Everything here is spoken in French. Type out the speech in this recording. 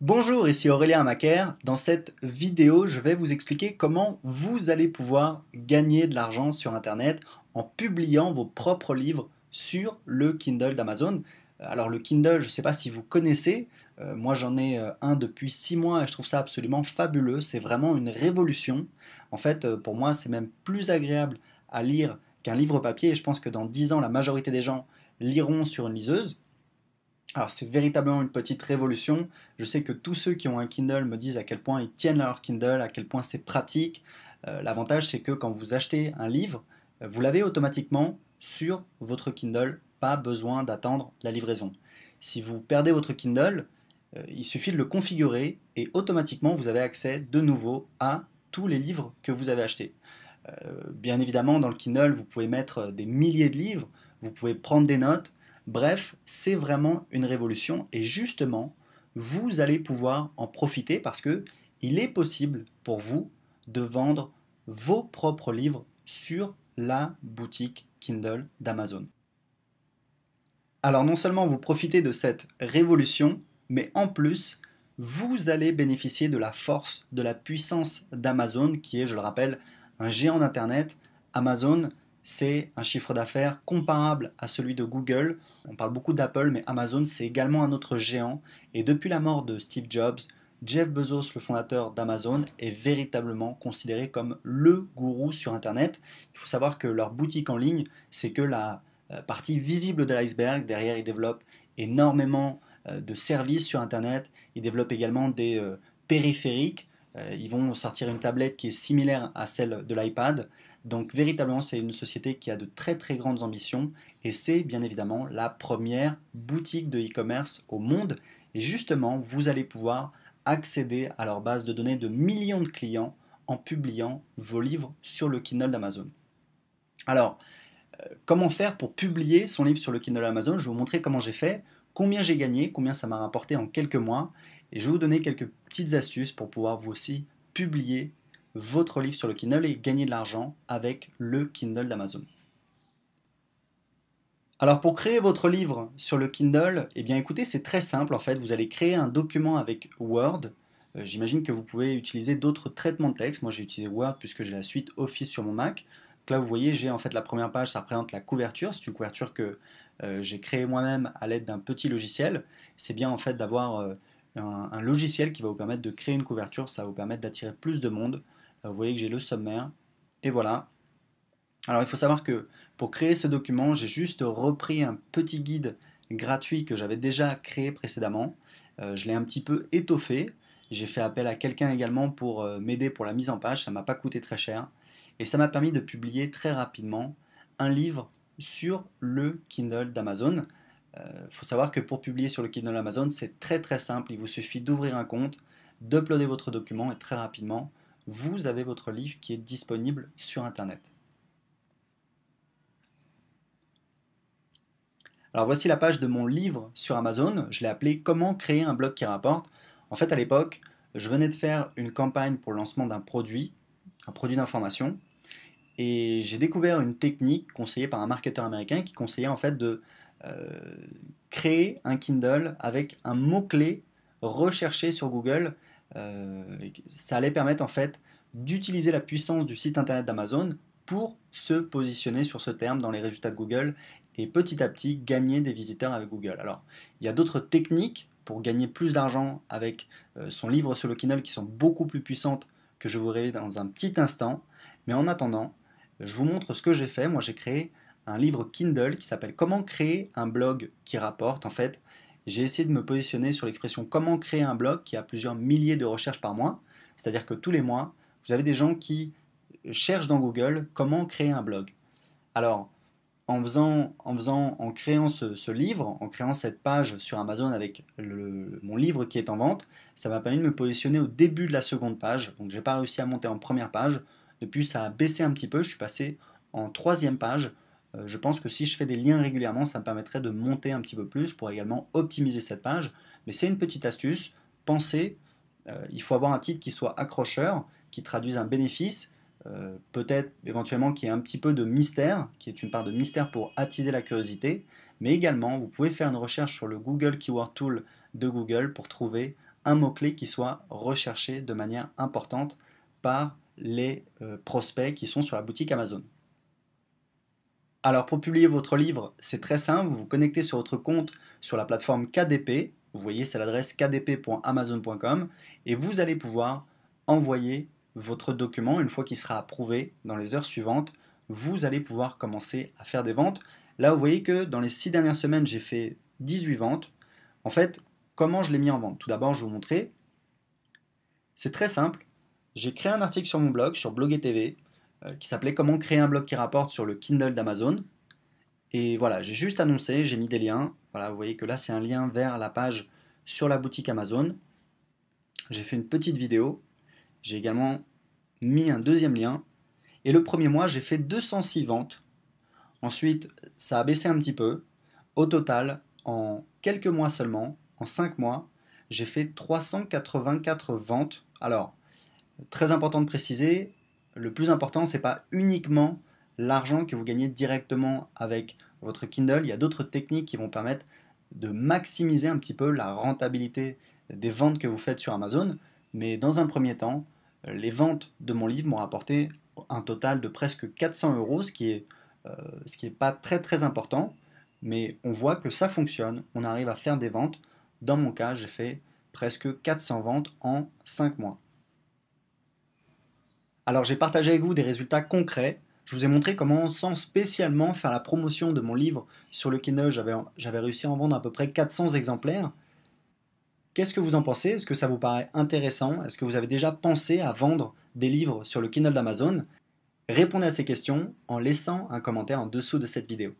Bonjour, ici Aurélien Macaire. Dans cette vidéo, je vais vous expliquer comment vous allez pouvoir gagner de l'argent sur Internet en publiant vos propres livres sur le Kindle d'Amazon. Euh, alors le Kindle, je ne sais pas si vous connaissez, euh, moi j'en ai euh, un depuis 6 mois et je trouve ça absolument fabuleux, c'est vraiment une révolution. En fait, pour moi, c'est même plus agréable à lire qu'un livre papier et je pense que dans 10 ans, la majorité des gens liront sur une liseuse. Alors c'est véritablement une petite révolution. Je sais que tous ceux qui ont un Kindle me disent à quel point ils tiennent leur Kindle, à quel point c'est pratique. Euh, l'avantage c'est que quand vous achetez un livre, euh, vous l'avez automatiquement sur votre Kindle, pas besoin d'attendre la livraison. Si vous perdez votre Kindle, euh, il suffit de le configurer et automatiquement vous avez accès de nouveau à tous les livres que vous avez achetés. bien évidemment, dans le Kindle, vous pouvez mettre des milliers de livres, vous pouvez prendre des notes, Bref, c'est vraiment une révolution et justement, vous allez pouvoir en profiter parce que il est possible pour vous de vendre vos propres livres sur la boutique Kindle d'Amazon. Alors non seulement vous profitez de cette révolution, mais en plus, vous allez bénéficier de la force, de la puissance d'Amazon, qui est, je le rappelle, un géant d'Internet. Amazon, c'est un chiffre d'affaires comparable à celui de Google. On parle beaucoup d'Apple, mais Amazon, c'est également un autre géant. Et depuis la mort de Steve Jobs, Jeff Bezos, le fondateur d'Amazon, est véritablement considéré comme le gourou sur Internet. Il faut savoir que leur boutique en ligne, c'est que la euh, partie visible de l'iceberg. Derrière, ils développent énormément euh, de services sur Internet. Ils développent également des euh, périphériques. Ils vont sortir une tablette qui est similaire à celle de l'iPad. Donc véritablement, c'est une société qui a de très très grandes ambitions et c'est bien évidemment la première boutique de e-commerce au monde. Et justement, vous allez pouvoir accéder à leur base de données de millions de clients en publiant vos livres sur le Kindle d'Amazon. Alors, euh, comment faire pour publier son livre sur le Kindle d'Amazon Je vais vous montrer comment j'ai fait, combien j'ai gagné, combien ça m'a rapporté en quelques mois, et je vais vous donner quelques petites astuces pour pouvoir vous aussi publier votre livre sur le Kindle et gagner de l'argent avec le Kindle d'Amazon. Alors pour créer votre livre sur le Kindle, eh bien écoutez, c'est très simple en fait, vous allez créer un document avec Word. Euh, j'imagine que vous pouvez utiliser d'autres traitements de texte. Moi j'ai utilisé Word puisque j'ai la suite Office sur mon Mac. là vous voyez, j'ai en fait la première page, ça représente la couverture. C'est une couverture que euh, j'ai créée moi-même à l'aide d'un petit logiciel. C'est bien en fait d'avoir euh, un, logiciel qui va vous permettre de créer une couverture, ça va vous permettre d'attirer plus de monde vous voyez que j'ai le sommaire. Et voilà. Alors il faut savoir que pour créer ce document, j'ai juste repris un petit guide gratuit que j'avais déjà créé précédemment. Euh, je l'ai un petit peu étoffé. J'ai fait appel à quelqu'un également pour euh, m'aider pour la mise en page. Ça m'a pas coûté très cher. Et ça m'a permis de publier très rapidement un livre sur le Kindle d'Amazon. Il euh, faut savoir que pour publier sur le Kindle d'Amazon, c'est très très simple. Il vous suffit d'ouvrir un compte, d'uploader votre document et très rapidement, vous avez votre livre qui est disponible sur Internet. Alors voici la page de mon livre sur Amazon. Je l'ai appelé Comment créer un blog qui rapporte. En fait, à l'époque, je venais de faire une campagne pour le lancement d'un produit, un produit d'information, et j'ai découvert une technique conseillée par un marketeur américain qui conseillait en fait de euh, créer un Kindle avec un mot-clé recherché sur Google euh, ça allait permettre en fait d'utiliser la puissance du site internet d'Amazon pour se positionner sur ce terme dans les résultats de Google et petit à petit gagner des visiteurs avec Google. Alors, il y a d'autres techniques pour gagner plus d'argent avec euh, son livre sur le Kindle qui sont beaucoup plus puissantes que je vous révèle dans un petit instant. Mais en attendant, je vous montre ce que j'ai fait. Moi, j'ai créé un livre Kindle qui s'appelle Comment créer un blog qui rapporte. En fait, j'ai essayé de me positionner sur l'expression comment créer un blog qui a plusieurs milliers de recherches par mois. C'est-à-dire que tous les mois, vous avez des gens qui cherchent dans Google comment créer un blog. Alors, en faisant, en, créant ce, livre, en créant cette page sur Amazon avec mon livre qui est en vente, ça m'a permis de me positionner au début de la seconde page. Donc n'ai pas réussi à monter en première page. Depuis, ça a baissé un petit peu. Je suis passé en troisième page. Euh, je pense que si je fais des liens régulièrement, ça me permettrait de monter un petit peu plus. Je pourrais également optimiser cette page. Mais c'est une petite astuce. Pensez, euh, il faut avoir un titre qui soit accrocheur, qui traduise un bénéfice, euh, peut-être éventuellement qui ait un petit peu de mystère, qui est une part de mystère pour attiser la curiosité. Mais également, vous pouvez faire une recherche sur le Google Keyword Tool de Google pour trouver un mot-clé qui soit recherché de manière importante par les prospects qui sont sur la boutique Amazon. Alors pour publier votre livre, c'est très simple, vous vous connectez sur votre compte sur la plateforme KDP, vous voyez c'est l'adresse kdp.amazon.com, et vous allez pouvoir envoyer votre document une fois qu'il sera approuvé dans les heures suivantes, vous allez pouvoir commencer à faire des ventes. Là, vous voyez que dans les 6 dernières semaines, j'ai fait 18 ventes. En fait, comment je l'ai mis en vente Tout d'abord, je vais vous montrer. C'est très simple. J'ai créé un article sur mon blog, sur BlogueTV, TV. Euh, qui s'appelait Comment créer un blog qui rapporte sur le Kindle d'Amazon. Et voilà, j'ai juste annoncé, j'ai mis des liens. Voilà, vous voyez que là, c'est un lien vers la page sur la boutique Amazon. J'ai fait une petite vidéo. J'ai également mis un deuxième lien. Et le premier mois, j'ai fait 206 ventes. Ensuite, ça a baissé un petit peu. Au total, en quelques mois seulement, en 5 mois, j'ai fait 384 ventes. Alors, très important de préciser, le plus important, n'est pas uniquement l'argent que vous gagnez directement avec votre Kindle. Il y a d'autres techniques qui vont permettre de maximiser un petit peu la rentabilité des ventes que vous faites sur Amazon. Mais dans un premier temps, les ventes de mon livre m'ont rapporté un total de presque 400 euros, ce qui est, euh, ce qui pas très très important. Mais on voit que ça fonctionne, on arrive à faire des ventes. Dans mon cas, j'ai fait presque 400 ventes en 5 mois. Alors j'ai partagé avec vous des résultats concrets. Je vous ai montré comment, sans spécialement faire la promotion de mon livre sur le Kindle, j'avais réussi à en vendre à peu près 400 exemplaires. Qu'est-ce que vous en pensez Est-ce que ça vous paraît intéressant Est-ce que vous avez déjà pensé à vendre des livres sur le Kindle d'Amazon Répondez à ces questions en laissant un commentaire en dessous de cette vidéo.